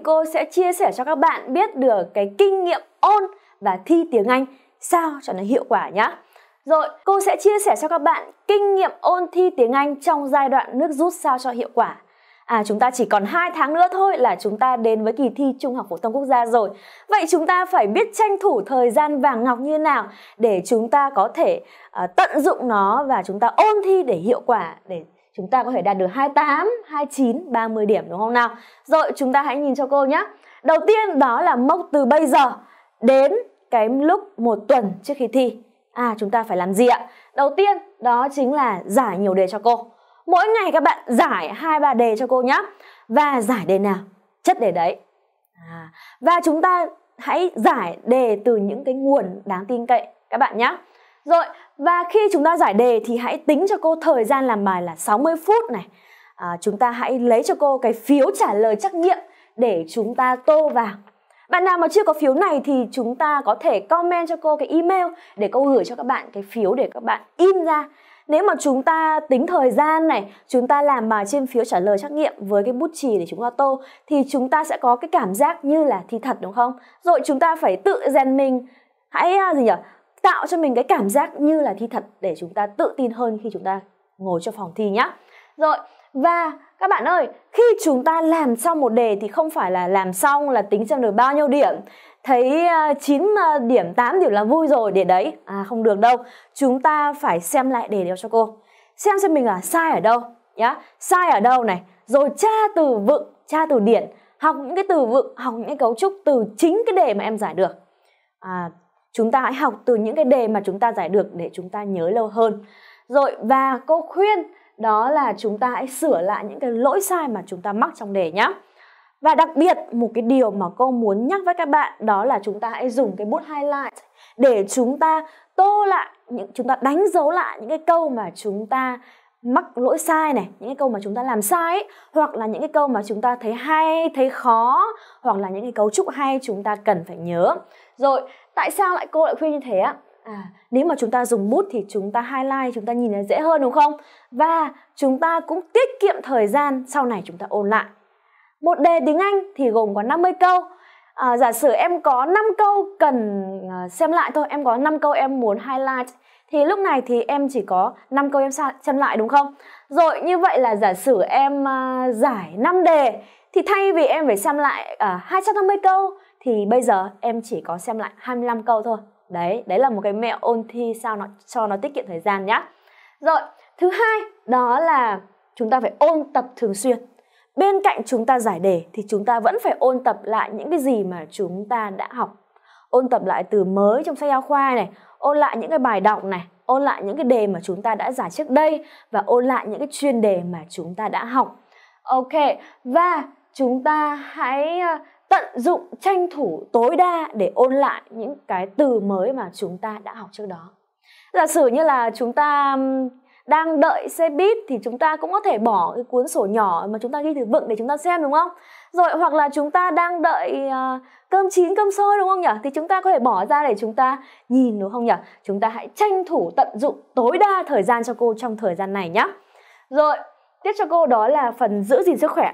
cô sẽ chia sẻ cho các bạn biết được cái kinh nghiệm ôn và thi tiếng Anh sao cho nó hiệu quả nhá. Rồi, cô sẽ chia sẻ cho các bạn kinh nghiệm ôn thi tiếng Anh trong giai đoạn nước rút sao cho hiệu quả. À chúng ta chỉ còn 2 tháng nữa thôi là chúng ta đến với kỳ thi Trung học phổ thông quốc gia rồi. Vậy chúng ta phải biết tranh thủ thời gian vàng ngọc như nào để chúng ta có thể uh, tận dụng nó và chúng ta ôn thi để hiệu quả để chúng ta có thể đạt được 28, 29, 30 điểm đúng không nào? Rồi chúng ta hãy nhìn cho cô nhé. Đầu tiên đó là mốc từ bây giờ đến cái lúc một tuần trước khi thi. À chúng ta phải làm gì ạ? Đầu tiên đó chính là giải nhiều đề cho cô. Mỗi ngày các bạn giải 2 3 đề cho cô nhé. Và giải đề nào? Chất đề đấy. À, và chúng ta hãy giải đề từ những cái nguồn đáng tin cậy các bạn nhé. Rồi, và khi chúng ta giải đề thì hãy tính cho cô thời gian làm bài là 60 phút này. À, chúng ta hãy lấy cho cô cái phiếu trả lời trắc nghiệm để chúng ta tô vào. Bạn nào mà chưa có phiếu này thì chúng ta có thể comment cho cô cái email để cô gửi cho các bạn cái phiếu để các bạn in ra. Nếu mà chúng ta tính thời gian này, chúng ta làm bài trên phiếu trả lời trắc nghiệm với cái bút chì để chúng ta tô thì chúng ta sẽ có cái cảm giác như là thi thật đúng không? Rồi chúng ta phải tự rèn mình hãy à, gì nhỉ? tạo cho mình cái cảm giác như là thi thật để chúng ta tự tin hơn khi chúng ta ngồi cho phòng thi nhá rồi và các bạn ơi khi chúng ta làm xong một đề thì không phải là làm xong là tính xem được bao nhiêu điểm thấy 9 ờ, ờ, điểm 8 điểm là vui rồi để đấy à không được đâu chúng ta phải xem lại đề đều cho cô xem xem mình là sai ở đâu nhá sai ở đâu này rồi tra từ vựng tra từ điển học những cái từ vựng học những cái cấu trúc từ chính cái đề mà em giải được à, chúng ta hãy học từ những cái đề mà chúng ta giải được để chúng ta nhớ lâu hơn rồi và cô khuyên đó là chúng ta hãy sửa lại những cái lỗi sai mà chúng ta mắc trong đề nhé và đặc biệt một cái điều mà cô muốn nhắc với các bạn đó là chúng ta hãy dùng cái bút highlight để chúng ta tô lại những chúng ta đánh dấu lại những cái câu mà chúng ta mắc lỗi sai này những cái câu mà chúng ta làm sai ấy, hoặc là những cái câu mà chúng ta thấy hay thấy khó hoặc là những cái cấu trúc hay chúng ta cần phải nhớ rồi tại sao lại cô lại khuyên như thế ạ à, nếu mà chúng ta dùng bút thì chúng ta highlight chúng ta nhìn nó dễ hơn đúng không và chúng ta cũng tiết kiệm thời gian sau này chúng ta ôn lại một đề tiếng Anh thì gồm có 50 câu à, giả sử em có 5 câu cần à, xem lại thôi em có 5 câu em muốn highlight thì lúc này thì em chỉ có 5 câu em xem lại đúng không? Rồi như vậy là giả sử em uh, giải 5 đề thì thay vì em phải xem lại uh, à, 250 câu thì bây giờ em chỉ có xem lại 25 câu thôi. Đấy, đấy là một cái mẹo ôn thi sao nó cho nó tiết kiệm thời gian nhá. Rồi, thứ hai đó là chúng ta phải ôn tập thường xuyên. Bên cạnh chúng ta giải đề thì chúng ta vẫn phải ôn tập lại những cái gì mà chúng ta đã học ôn tập lại từ mới trong sách giáo khoa này ôn lại những cái bài đọc này ôn lại những cái đề mà chúng ta đã giải trước đây và ôn lại những cái chuyên đề mà chúng ta đã học ok và chúng ta hãy ờ, tận dụng tranh thủ tối đa để ôn lại những cái từ mới mà chúng ta đã học trước đó giả sử như là chúng ta đang đợi xe buýt thì chúng ta cũng có thể bỏ cái cuốn sổ nhỏ mà chúng ta ghi từ vựng để chúng ta xem đúng không? Rồi hoặc là chúng ta đang đợi uh, cơm chín cơm sôi đúng không nhỉ thì chúng ta có thể bỏ ra để chúng ta nhìn đúng không nhỉ chúng ta hãy tranh thủ tận dụng tối đa thời gian cho cô trong thời gian này nhé rồi tiếp cho cô đó là phần giữ gìn sức khỏe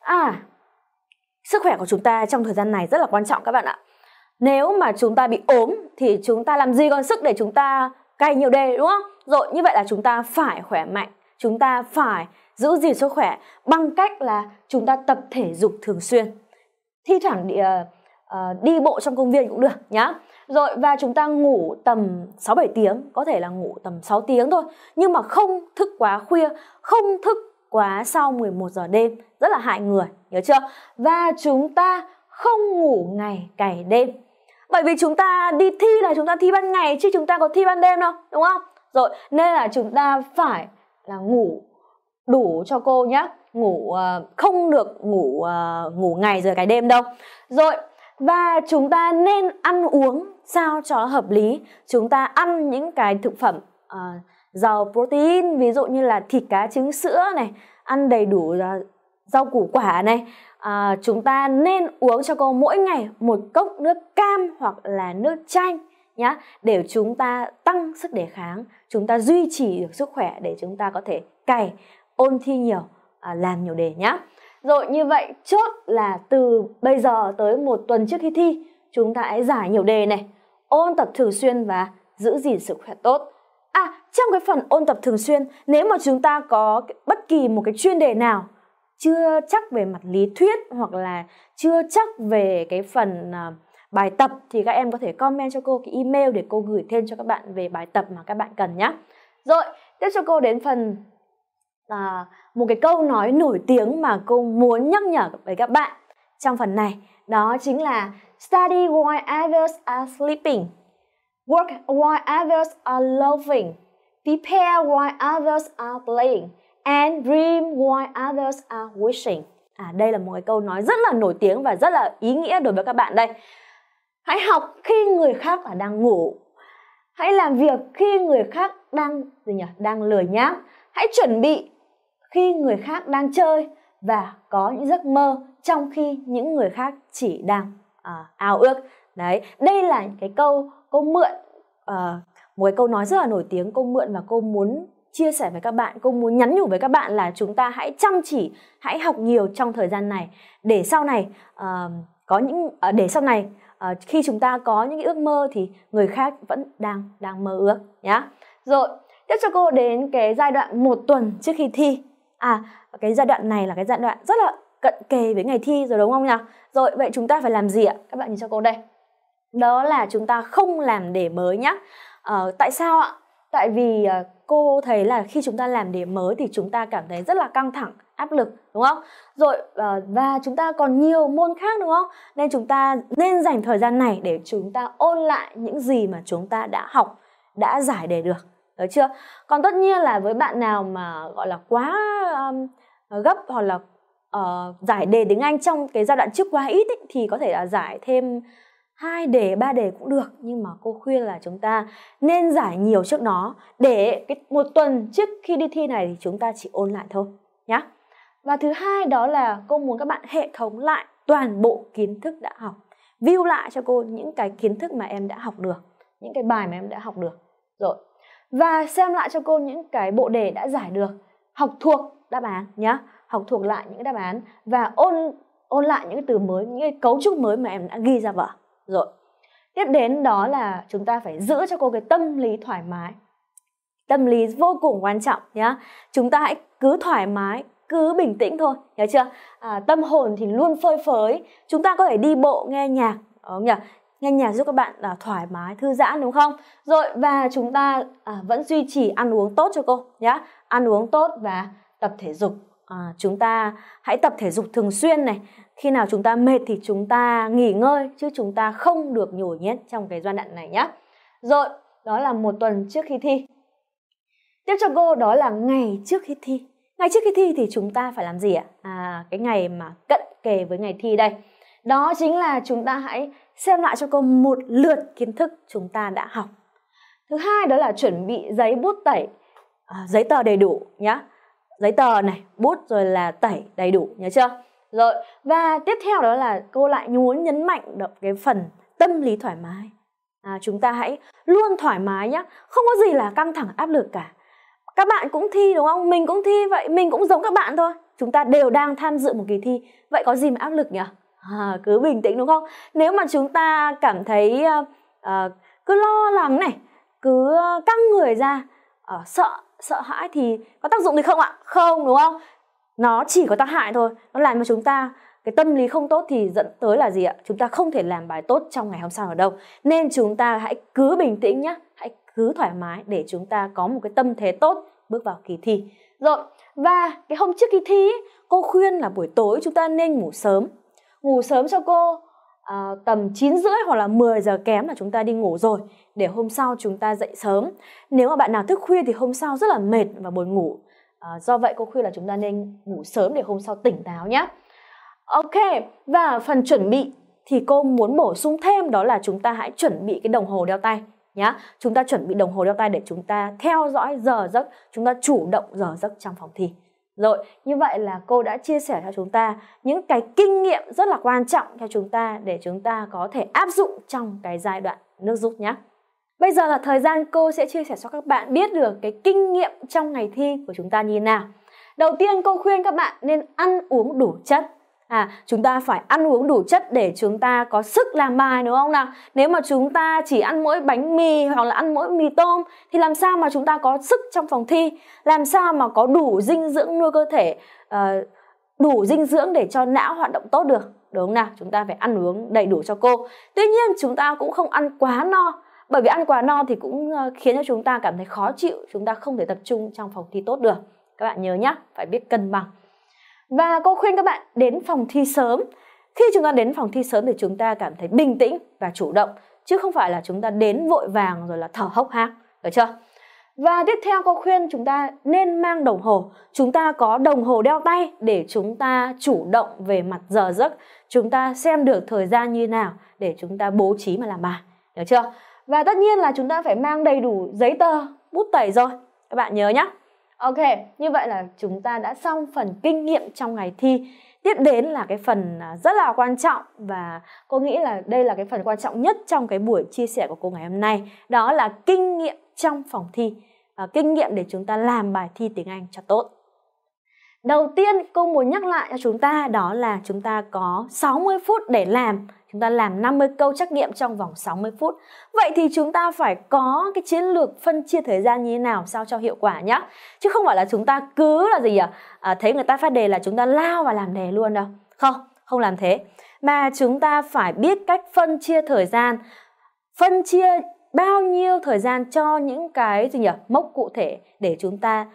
à sức khỏe của chúng ta trong thời gian này rất là quan trọng các bạn ạ nếu mà chúng ta bị ốm thì chúng ta làm gì còn sức để chúng ta cày nhiều đề đúng không rồi như vậy là chúng ta phải khỏe mạnh chúng ta phải giữ gìn sức khỏe bằng cách là chúng ta tập thể dục thường xuyên thi thoảng địa ờ, Ờ, đi bộ trong công viên cũng được nhá rồi và chúng ta ngủ tầm 6 7 tiếng, có thể là ngủ tầm 6 tiếng thôi, nhưng mà không thức quá khuya, không thức quá sau 11 giờ đêm, rất là hại người, nhớ chưa? Và chúng ta không ngủ ngày cày đêm. Bởi vì chúng ta đi thi là chúng ta thi ban ngày chứ chúng ta có thi ban đêm đâu, đúng không? Rồi, nên là chúng ta phải là ngủ đủ cho cô nhé ngủ ờ, không được ngủ ờ, ngủ ngày rồi cái đêm đâu rồi và chúng ta nên ăn uống sao cho hợp lý chúng ta ăn những cái thực phẩm uh, giàu protein ví dụ như là thịt cá trứng sữa này ăn đầy đủ uh, rau củ quả này à, chúng ta nên uống cho cô mỗi ngày một cốc nước cam hoặc là nước chanh nhá để chúng ta tăng sức đề kháng chúng ta duy trì được sức khỏe để chúng ta có thể cày ôn thi nhiều à, làm nhiều đề nhá rồi như vậy chốt là từ bây giờ tới một tuần trước khi thi chúng ta hãy giải nhiều đề này, ôn tập thường xuyên và giữ gìn sức khỏe tốt. À, trong cái phần ôn tập thường xuyên, nếu mà chúng ta có bất kỳ một cái chuyên đề nào chưa chắc về mặt lý thuyết hoặc là chưa chắc về cái phần à, bài tập thì các em có thể comment cho cô cái email để cô gửi thêm cho các bạn về bài tập mà các bạn cần nhé. Rồi, tiếp cho cô đến phần à, một cái câu nói nổi tiếng mà cô muốn nhắc nhở với các bạn trong phần này đó chính là study while others are sleeping work while others are loving prepare while others are playing and dream while others are wishing à đây là một cái câu nói rất là nổi tiếng và rất là ý nghĩa đối với các bạn đây hãy học khi người khác là đang ngủ hãy làm việc khi người khác đang gì nhỉ đang lười nhác hãy chuẩn bị khi người khác đang chơi và có những giấc mơ trong khi những người khác chỉ đang à, ao ước đấy đây là cái câu cô mượn à, một cái câu nói rất là nổi tiếng cô mượn và cô muốn chia sẻ với các bạn cô muốn nhắn nhủ với các bạn là chúng ta hãy chăm chỉ hãy học nhiều trong thời gian này để sau này à, có những à, để sau này à, khi chúng ta có những ước mơ thì người khác vẫn đang đang mơ ước nhá rồi tiếp cho cô đến cái giai đoạn một tuần trước khi thi à cái giai đoạn này là cái giai đoạn rất là cận kề với ngày thi rồi đúng không nhỉ? Rồi vậy chúng ta phải làm gì ạ? Các bạn nhìn cho cô đây. Đó là chúng ta không làm đề mới nhá. À, tại sao ạ? Tại vì à, cô thấy là khi chúng ta làm đề mới thì chúng ta cảm thấy rất là căng thẳng, áp lực đúng không? Rồi à, và chúng ta còn nhiều môn khác đúng không? Nên chúng ta nên dành thời gian này để chúng ta ôn lại những gì mà chúng ta đã học, đã giải đề được được chưa còn tất nhiên là với bạn nào mà gọi là quá um, gấp hoặc là uh, giải đề tiếng anh trong cái giai đoạn trước quá ít ấy, thì có thể là giải thêm hai đề ba đề cũng được nhưng mà cô khuyên là chúng ta nên giải nhiều trước nó để cái một tuần trước khi đi thi này thì chúng ta chỉ ôn lại thôi nhé. và thứ hai đó là cô muốn các bạn hệ thống lại toàn bộ kiến thức đã học view lại cho cô những cái kiến thức mà em đã học được những cái bài mà em đã học được rồi và xem lại cho cô những cái bộ đề đã giải được học thuộc đáp án nhá học thuộc lại những đáp án và ôn ôn lại những từ mới những cái cấu trúc mới mà em đã ghi ra vở rồi tiếp đến đó là chúng ta phải giữ cho cô cái tâm lý thoải mái tâm lý vô cùng quan trọng nhá chúng ta hãy cứ thoải mái cứ bình tĩnh thôi nhớ chưa à, tâm hồn thì luôn phơi phới chúng ta có thể đi bộ nghe nhạc đúng ờ, không nhỉ nghe nhạt giúp các bạn à, thoải mái thư giãn đúng không rồi và chúng ta à, vẫn duy trì ăn uống tốt cho cô nhá ăn uống tốt và tập thể dục à, chúng ta hãy tập thể dục thường xuyên này khi nào chúng ta mệt thì chúng ta nghỉ ngơi chứ chúng ta không được nhồi nhét trong cái giai đoạn này nhé rồi đó là một tuần trước khi thi tiếp cho cô đó là ngày trước khi thi ngày trước khi thi thì chúng ta phải làm gì ạ à cái ngày mà cận kề với ngày thi đây đó chính là chúng ta hãy xem lại cho cô một lượt kiến thức chúng ta đã học thứ hai đó là chuẩn bị giấy bút tẩy à, giấy tờ đầy đủ nhá giấy tờ này bút rồi là tẩy đầy đủ nhớ chưa rồi và tiếp theo đó là cô lại muốn nhấn mạnh được cái phần tâm lý thoải mái à, chúng ta hãy luôn thoải mái nhé không có gì là căng thẳng áp lực cả các bạn cũng thi đúng không mình cũng thi vậy mình cũng giống các bạn thôi chúng ta đều đang tham dự một kỳ thi vậy có gì mà áp lực nhỉ à, cứ bình tĩnh đúng không nếu mà chúng ta cảm thấy à, cứ lo lắng này cứ ờ, căng người ra à, sợ sợ hãi thì có tác dụng gì không ạ không đúng không nó chỉ có tác hại thôi nó làm cho chúng ta cái tâm lý không tốt thì dẫn tới là gì ạ chúng ta không thể làm bài tốt trong ngày hôm sau ở đâu nên chúng ta hãy cứ bình tĩnh nhé hãy cứ thoải mái để chúng ta có một cái tâm thế tốt bước vào kỳ thi rồi và cái hôm trước kỳ thi cô khuyên là buổi tối chúng ta nên ngủ sớm ngủ sớm cho cô à, tầm 9 rưỡi hoặc là 10 giờ kém là chúng ta đi ngủ rồi để hôm sau chúng ta dậy sớm nếu mà bạn nào thức khuya thì hôm sau rất là mệt và buồn ngủ à, do vậy cô khuyên là chúng ta nên ngủ sớm để hôm sau tỉnh táo nhé ok và phần chuẩn bị thì cô muốn bổ sung thêm đó là chúng ta hãy chuẩn bị cái đồng hồ đeo tay nhá chúng ta chuẩn bị đồng hồ đeo tay để chúng ta theo dõi giờ giấc chúng ta chủ động giờ giấc trong phòng thi rồi, như vậy là cô đã chia sẻ cho chúng ta những cái kinh nghiệm rất là quan trọng cho chúng ta để chúng ta có thể áp dụng trong cái giai đoạn nước rút nhé. Bây giờ là thời gian cô sẽ chia sẻ cho các bạn biết được cái kinh nghiệm trong ngày thi của chúng ta như thế nào. Đầu tiên cô khuyên các bạn nên ăn uống đủ chất à chúng ta phải ăn uống đủ chất để chúng ta có sức làm bài đúng không nào nếu mà chúng ta chỉ ăn mỗi bánh mì hoặc là ăn mỗi mì tôm thì làm sao mà chúng ta có sức trong phòng thi làm sao mà có đủ dinh dưỡng nuôi cơ thể ờ, đủ dinh dưỡng để cho não hoạt động tốt được đúng không nào chúng ta phải ăn uống đầy đủ cho cô tuy nhiên chúng ta cũng không ăn quá no bởi vì ăn quá no thì cũng ờ, khiến cho chúng ta cảm thấy khó chịu chúng ta không thể tập trung trong phòng thi tốt được các bạn nhớ nhá, phải biết cân bằng và cô khuyên các bạn đến phòng thi sớm. Khi chúng ta đến phòng thi sớm thì chúng ta cảm thấy bình tĩnh và chủ động chứ không phải là chúng ta đến vội vàng rồi là thở hốc hác, được chưa? Và tiếp theo cô khuyên chúng ta nên mang đồng hồ. Chúng ta có đồng hồ đeo tay để chúng ta chủ động về mặt giờ giấc. Chúng ta xem được thời gian như nào để chúng ta bố trí mà làm bài. Được chưa? Và tất nhiên là chúng ta phải mang đầy đủ giấy tờ, bút tẩy rồi. Các bạn nhớ nhé. Ok, như vậy là chúng ta đã xong phần kinh nghiệm trong ngày thi. Tiếp đến là cái phần à, rất là quan trọng và cô nghĩ là đây là cái phần quan trọng nhất trong cái buổi chia sẻ của cô ngày hôm nay. Đó là kinh nghiệm trong phòng thi. À, kinh nghiệm để chúng ta làm bài thi tiếng Anh cho tốt. Đầu tiên cô muốn nhắc lại cho chúng ta đó là chúng ta có 60 phút để làm. Chúng ta làm 50 câu trắc nghiệm trong vòng 60 phút. Vậy thì chúng ta phải có cái chiến lược phân chia thời gian như thế nào sao cho hiệu quả nhá. Chứ không phải là chúng ta cứ là gì à, à thấy người ta phát đề là chúng ta lao và làm đề luôn đâu. Không, không làm thế. Mà chúng ta phải biết cách phân chia thời gian. Phân chia bao nhiêu thời gian cho những cái gì nhỉ mốc cụ thể để chúng ta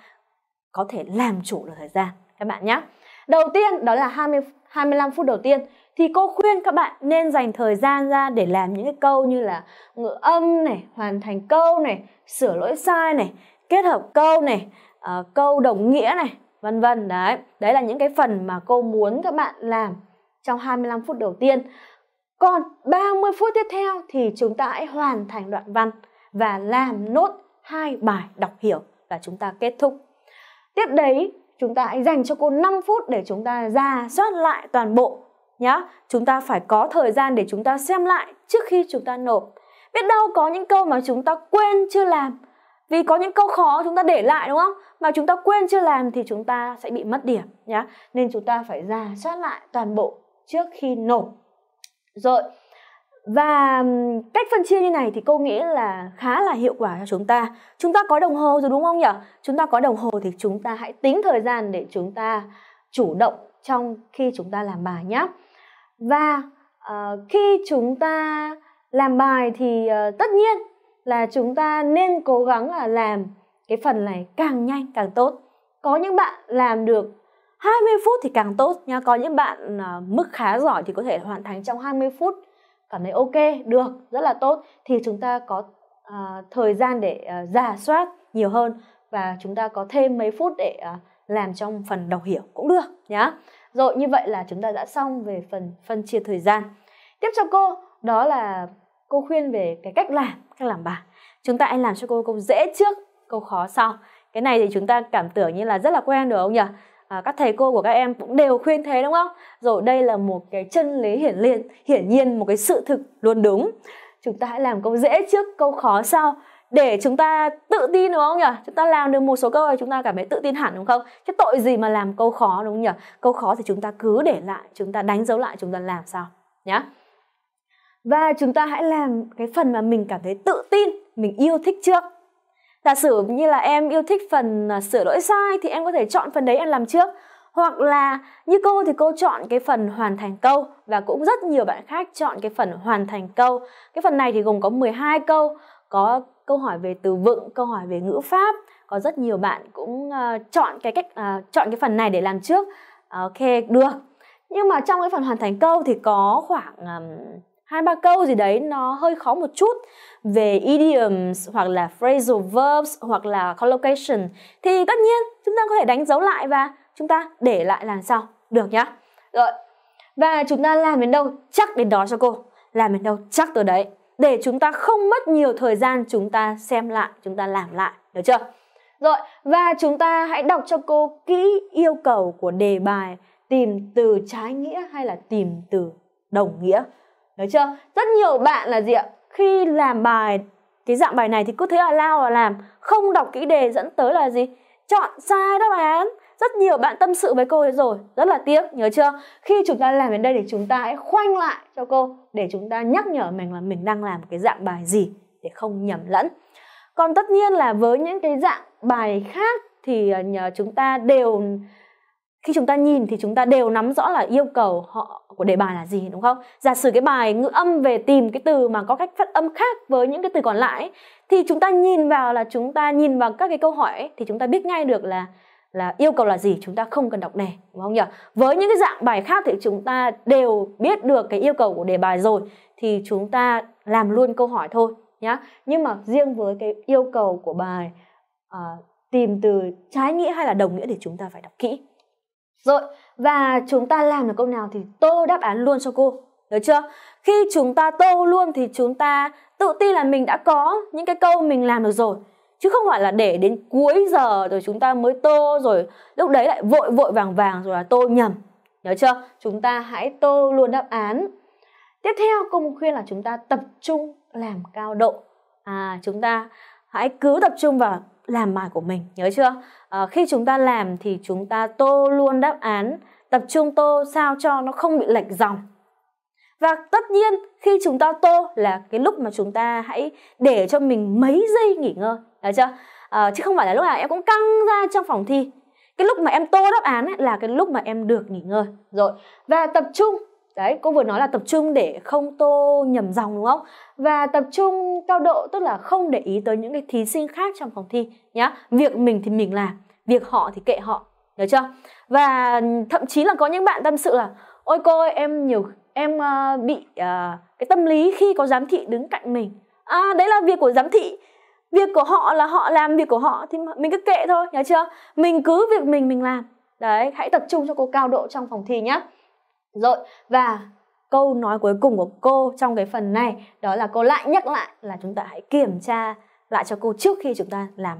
có thể làm chủ được thời gian các bạn nhé. Đầu tiên đó là 20 25 phút đầu tiên thì cô khuyên các bạn nên dành thời gian ra để làm những cái câu như là ngữ âm này, hoàn thành câu này, sửa lỗi sai này, kết hợp câu này, uh, câu đồng nghĩa này, vân vân đấy. Đấy là những cái phần mà cô muốn các bạn làm trong 25 phút đầu tiên. Còn 30 phút tiếp theo thì chúng ta hãy hoàn thành đoạn văn và làm nốt hai bài đọc hiểu là chúng ta kết thúc Tiếp đấy, chúng ta hãy dành cho cô 5 phút để chúng ta ra soát lại toàn bộ nhá. Chúng ta phải có thời gian để chúng ta xem lại trước khi chúng ta nộp. Biết đâu có những câu mà chúng ta quên chưa làm. Vì có những câu khó chúng ta để lại đúng không? Mà chúng ta quên chưa làm thì chúng ta sẽ bị mất điểm nhá. Nên chúng ta phải ra soát lại toàn bộ trước khi nộp. Rồi, và cách phân chia như này thì cô nghĩ là khá là hiệu quả cho chúng ta chúng ta có đồng hồ rồi đúng không nhỉ chúng ta có đồng hồ thì chúng ta hãy tính thời gian để chúng ta chủ động trong khi chúng ta làm bài nhé và uh, khi chúng ta làm bài thì uh, tất nhiên là chúng ta nên cố gắng là làm cái phần này càng nhanh càng tốt có những bạn làm được 20 phút thì càng tốt nha có những bạn uh, mức khá giỏi thì có thể hoàn thành trong 20 phút cảm thấy ok được rất là tốt thì chúng ta có uh, thời gian để uh, à, giả soát nhiều hơn và chúng ta có thêm mấy phút để uh, làm trong phần đọc hiểu cũng được nhá rồi như vậy là chúng ta đã xong về phần phân chia thời gian tiếp cho cô đó là cô khuyên về cái cách làm cách làm bài chúng ta hãy làm cho cô câu dễ trước câu khó sau cái này thì chúng ta cảm tưởng như là rất là quen được không nhỉ à, các thầy cô của các em cũng đều khuyên thế đúng không rồi đây là một cái chân lý hiển liên hiển nhiên một cái sự thực luôn đúng chúng ta hãy làm câu dễ trước câu khó sau để chúng ta tự tin đúng không nhỉ chúng ta làm được một số câu là chúng ta cảm thấy tự tin hẳn đúng không chứ tội gì mà làm câu khó đúng không nhỉ câu khó thì chúng ta cứ để lại chúng ta đánh dấu lại chúng ta làm sao nhá và chúng ta hãy làm cái phần mà mình cảm thấy tự tin mình yêu thích trước giả sử như là em yêu thích phần à, sửa lỗi sai thì em có thể chọn phần đấy em làm trước hoặc là như cô thì cô chọn cái phần hoàn thành câu và cũng rất nhiều bạn khác chọn cái phần hoàn thành câu. Cái phần này thì gồm có 12 câu, có câu hỏi về từ vựng, câu hỏi về ngữ pháp, có rất nhiều bạn cũng uh, chọn cái cách uh, chọn cái phần này để làm trước. Ok, được. Nhưng mà trong cái phần hoàn thành câu thì có khoảng um, hai ba câu gì đấy nó hơi khó một chút về idioms hoặc là phrasal verbs hoặc là collocation thì tất nhiên chúng ta có thể đánh dấu lại và chúng ta để lại làm sao được nhá rồi và chúng ta làm đến đâu chắc đến đó cho cô làm đến đâu chắc tới đấy để chúng ta không mất nhiều thời gian chúng ta xem lại chúng ta làm lại được chưa rồi và chúng ta hãy đọc cho cô kỹ yêu cầu của đề bài tìm từ trái nghĩa hay là tìm từ đồng nghĩa được chưa? Rất nhiều bạn là gì ạ? Khi làm bài cái dạng bài này thì cứ thế là lao vào làm, không đọc kỹ đề dẫn tới là gì? Chọn sai đáp án. Rất nhiều bạn tâm sự với cô ấy rồi, rất là tiếc, nhớ chưa? Khi chúng ta làm đến đây thì chúng ta hãy khoanh lại cho cô để chúng ta nhắc nhở mình là mình đang làm cái dạng bài gì để không nhầm lẫn. Còn tất nhiên là với những cái dạng bài khác thì ờ, chúng ta đều khi chúng ta nhìn thì chúng ta đều nắm rõ là yêu cầu họ của đề bài là gì đúng không giả sử cái bài ngữ âm về tìm cái từ mà có cách phát âm khác với những cái từ còn lại thì chúng ta nhìn vào là chúng ta nhìn vào các cái câu hỏi ấy, thì chúng ta biết ngay được là là yêu cầu là gì chúng ta không cần đọc đề đúng không nhỉ với những cái dạng bài khác thì chúng ta đều biết được cái yêu cầu của đề bài rồi thì chúng ta làm luôn câu hỏi thôi nhá nhưng mà riêng với cái yêu cầu của bài uh, tìm từ trái nghĩa hay là đồng nghĩa thì chúng ta phải đọc kỹ rồi, và chúng ta làm được câu nào thì tô đáp án luôn cho cô. Được chưa? Khi chúng ta tô luôn thì chúng ta tự tin là mình đã có những cái câu mình làm được rồi. Chứ không phải là để đến cuối giờ rồi chúng ta mới tô rồi lúc đấy lại vội vội vàng vàng rồi là tô nhầm. Nhớ chưa? Chúng ta hãy tô luôn đáp án. Tiếp theo cô khuyên là chúng ta tập trung làm cao độ. À chúng ta hãy cứ tập trung vào làm bài của mình nhớ chưa à, khi chúng ta làm thì chúng ta tô luôn đáp án tập trung tô sao cho nó không bị lệch dòng và tất nhiên khi chúng ta tô là cái lúc mà chúng ta hãy để cho mình mấy giây nghỉ ngơi được chưa à, chứ không phải là lúc nào em cũng căng ra trong phòng thi cái lúc mà em tô đáp án ấy, là cái lúc mà em được nghỉ ngơi rồi và tập trung đấy cô vừa nói là tập trung để không tô nhầm dòng đúng không và tập trung cao độ tức là không để ý tới những cái thí sinh khác trong phòng thi nhá việc mình thì mình làm việc họ thì kệ họ được chưa và thậm chí là có những bạn tâm sự là ôi cô ơi em nhiều em uh, bị uh, cái tâm lý khi có giám thị đứng cạnh mình à đấy là việc của giám thị việc của họ là họ làm việc của họ thì mình cứ kệ thôi nhớ chưa mình cứ việc mình mình làm đấy hãy tập trung cho cô cao độ trong phòng thi nhá rồi, và câu nói cuối cùng của cô trong cái phần này đó là cô lại nhắc lại là chúng ta hãy kiểm tra lại cho cô trước khi chúng ta làm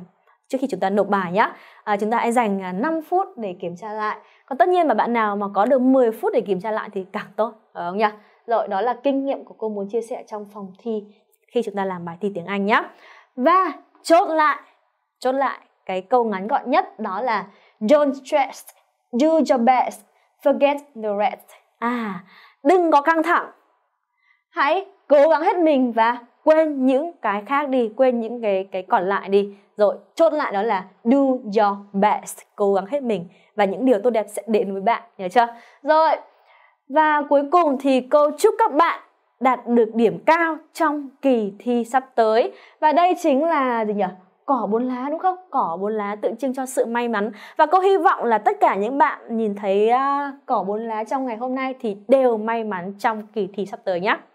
trước khi chúng ta nộp bài nhá à, chúng ta hãy dành 5 à, phút để kiểm tra lại còn tất nhiên mà bạn nào mà có được 10 phút để kiểm tra lại thì càng tốt phải không nhỉ rồi đó là kinh nghiệm của cô muốn chia sẻ trong phòng thi khi chúng ta làm bài thi tiếng Anh nhá và chốt lại chốt lại cái câu ngắn gọn nhất đó là don't stress do your best forget the rest à đừng có căng thẳng hãy cố gắng hết mình và quên những cái khác đi quên những cái cái còn lại đi rồi chốt lại đó là do your best cố gắng hết mình và những điều tốt đẹp sẽ đến với bạn nhớ chưa rồi và cuối cùng thì cô chúc các bạn đạt được điểm cao trong kỳ thi sắp tới và đây chính là gì nhỉ cỏ bốn lá đúng không cỏ bốn lá tượng trưng cho sự may mắn và cô hy vọng là tất cả những bạn nhìn thấy uh, cỏ bốn lá trong ngày hôm nay thì đều may mắn trong kỳ thi sắp tới nhé